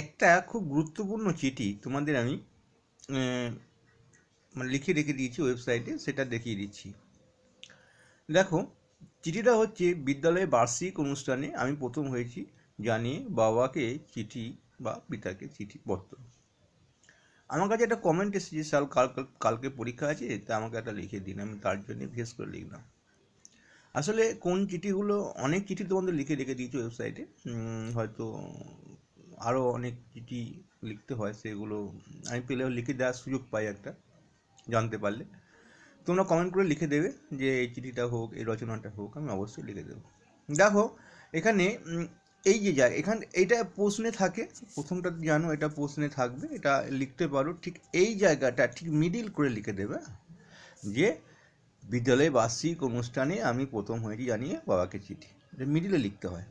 একটা খুব গুরুত্বপূর্ণ চিঠি তোমাদের আমি মানে লিখে রেখে দিয়েছি ওয়েবসাইটে সেটা দেখিয়ে দিচ্ছি দেখো চিঠিটা হচ্ছে বিদ্যালয়ে বার্ষিক অনুষ্ঠানে আমি প্রথম হয়েছি জানিয়ে বাবাকে চিঠি বা পিতাকে চিঠি পত্র আমার কাছে একটা কমেন্ট এসেছে সাল কাল কালকে পরীক্ষা আছে তা আমাকে একটা লিখে দিন আমি তার জন্য ভেস করে লিখলাম আসলে কোন চিঠিগুলো অনেক চিঠি তোমাদের লিখে রেখে দিয়েছি ওয়েবসাইটে হয়তো আরও অনেক কী কী লিখতে হয় সেগুলো আমি পেলে লিখে দেওয়ার সুযোগ পাই একটা জানতে পারলে তোমরা কমেন্ট করে লিখে দেবে যে এই চিঠিটা হোক এই রচনাটা হোক আমি অবশ্যই লিখে দেবো দেখো এখানে এই যে যা এখান এটা প্রশ্নে থাকে প্রথমটা জানো এটা প্রশ্নে থাকবে এটা লিখতে পারো ঠিক এই জায়গাটা ঠিক মিডিল করে লিখে দেবে যে বিদ্যালয়ে বার্ষিক অনুষ্ঠানে আমি প্রথম হয়েছি জানিয়ে বাবাকে চিঠি এটা মিডিলে লিখতে হয়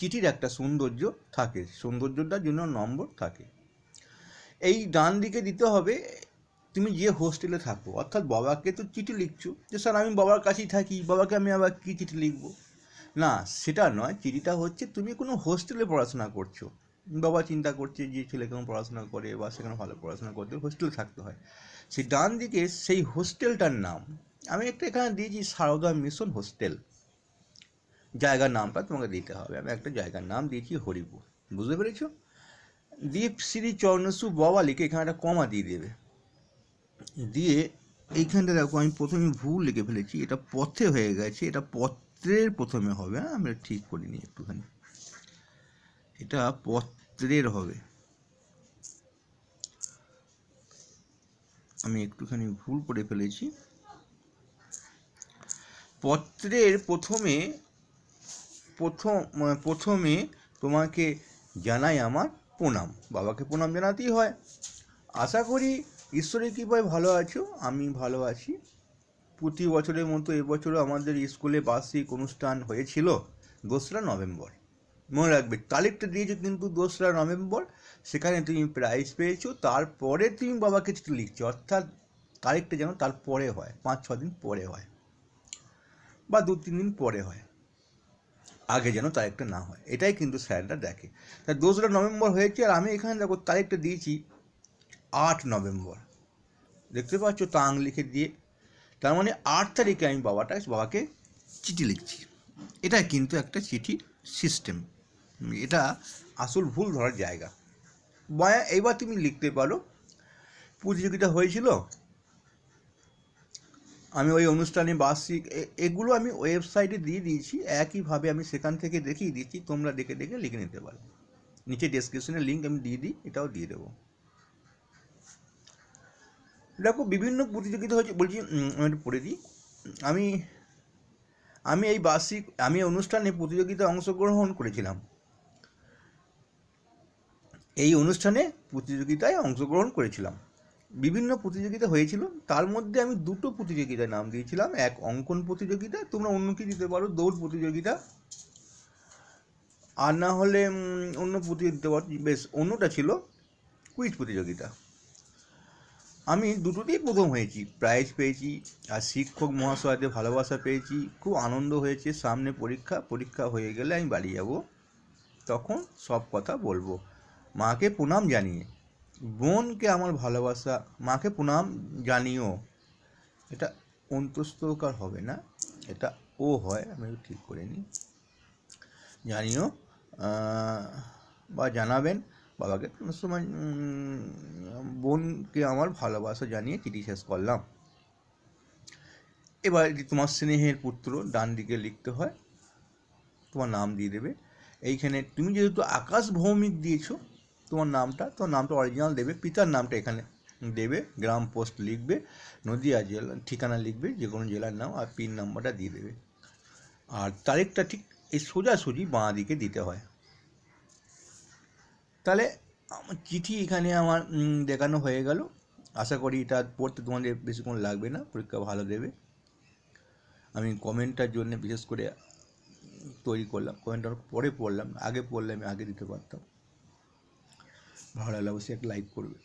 চিঠির একটা সৌন্দর্য থাকে সৌন্দর্যটার জন্য নম্বর থাকে এই ডান দিকে দিতে হবে তুমি যে হোস্টেলে থাকো অর্থাৎ বাবাকে তো চিঠি লিখছো যে স্যার আমি বাবার কাছেই থাকি বাবাকে আমি আবার কী চিঠি লিখব না সেটা নয় চিঠিটা হচ্ছে তুমি কোনো হোস্টেলে পড়াশোনা করছো বাবা চিন্তা করছে যে ছেলে কেমন পড়াশোনা করে বা সেখানে ভালো পড়াশোনা করতে হোস্টেলে থাকতে হয় সেই ডান দিকে সেই হোস্টেলটার নাম আমি একটা এখানে দিয়েছি সারদা মিশন হোস্টেল জায়গার নামটা তোমাকে দিতে হবে আমি একটা জায়গার নাম দিয়েছি হরিপুর বুঝতে পেরেছ দ্বীপ শ্রী চরণসু বাবা লিখে এখানে একটা কমা দিয়ে দেবে দিয়ে এইখানটা দেখো আমি প্রথমে ভুল লিখে ফেলেছি এটা পথে হয়ে গেছে এটা পত্রের প্রথমে হবে হ্যাঁ আমি ঠিক করিনি একটুখানি এটা পত্রের হবে আমি একটুখানি ভুল করে ফেলেছি পত্রের প্রথমে প্রথম প্রথমে তোমাকে জানাই আমার প্রণাম বাবাকে প্রণাম জানাতেই হয় আশা করি ঈশ্বরের কৃপায় ভালো আছো আমি ভালো আছি প্রতি বছরের মতো এবছরও আমাদের স্কুলে বার্ষিক অনুষ্ঠান হয়েছিল দোসরা নভেম্বর মনে রাখবে তারিখটা দিয়েছো কিন্তু দোসরা নভেম্বর সেখানে তুমি প্রাইজ পেয়েছো তারপরে তুমি বাবাকে চিঠি লিখছো অর্থাৎ তারিখটা যেন তারপরে হয় পাঁচ ছ দিন পরে হয় বা দু তিন দিন পরে হয় আগে যেন তারিখটা না হয় এটাই কিন্তু স্যাররা দেখে তাই দোসরা নভেম্বর হয়েছে আর আমি এখানে দেখো তারিখটা দিয়েছি আট নভেম্বর দেখতে পাচ্ছ তাং লিখে দিয়ে তার মানে আট তারিখে আমি বাবাটা বাবাকে চিঠি লিখছি এটা কিন্তু একটা চিঠি সিস্টেম এটা আসল ভুল ধরার জায়গা বা এইবার তুমি লিখতে পারো প্রতিযোগিতা হয়েছিল আমি ওই অনুষ্ঠানে বার্ষিক এগুলো আমি ওয়েবসাইটে দিয়ে দিয়েছি একইভাবে আমি সেখান থেকে দেখিয়ে দিচ্ছি তোমরা দেখে দেখে লিখে নিতে পারো নিচে ডেসক্রিপশনে লিঙ্ক আমি দিয়ে দিই এটাও দিয়ে দেবো দেখো বিভিন্ন প্রতিযোগিতা হচ্ছে বলছি আমি পড়ে দিই আমি আমি এই বার্ষিক আমি অনুষ্ঠানে প্রতিযোগিতায় অংশগ্রহণ করেছিলাম এই অনুষ্ঠানে প্রতিযোগিতায় অংশগ্রহণ করেছিলাম বিভিন্ন প্রতিযোগিতা হয়েছিল তার মধ্যে আমি দুটো প্রতিযোগিতায় নাম দিয়েছিলাম এক অঙ্কন প্রতিযোগিতা তোমরা অন্য কি দিতে পারো দৌড় প্রতিযোগিতা আর না হলে অন্য প্রতিযোগিতা বেশ অন্যটা ছিল কুইজ প্রতিযোগিতা আমি দুটোতেই প্রথম হয়েছি প্রাইজ পেয়েছি আর শিক্ষক মহাশয়দের ভালোবাসা পেয়েছি খুব আনন্দ হয়েছে সামনে পরীক্ষা পরীক্ষা হয়ে গেলে আমি বাড়ি যাব তখন সব কথা বলবো মাকে প্রণাম জানিয়ে বোনকে আমার ভালোবাসা মাকে প্রণাম জানিও এটা অন্তস্থকার হবে না এটা ও হয় আমি ঠিক করে নিই জানিও বা জানাবেন বাবাকে সময় বোনকে আমার ভালোবাসা জানিয়ে চিঠি শেষ করলাম এবার তোমার স্নেহের পুত্র ডান দিকে লিখতে হয় তোমার নাম দিয়ে দেবে এইখানে তুমি যেহেতু আকাশ ভৌমিক দিয়েছো তোমার নামটা তোমার নামটা অরিজিনাল দেবে পিতার নামটা এখানে দেবে গ্রাম পোস্ট লিখবে নদীয়া জেলা ঠিকানা লিখবে যে কোনো জেলার নাম আর পিন নাম্বারটা দিয়ে দেবে আর তারিখটা ঠিক এই সোজাসুজি বাঁ দিকে দিতে হয় তাহলে চিঠি এখানে আমার দেখানো হয়ে গেল আশা করি এটা পড়তে তোমাদের বেশিক্ষণ লাগবে না পরীক্ষা ভালো দেবে আমি কমেন্টটার জন্য বিশেষ করে তৈরি করলাম কমেন্টটা পরে পড়লাম আগে পড়লে আমি আগে দিতে পারতাম ভালো লাগলে অবশ্যই একটা লাইক করবে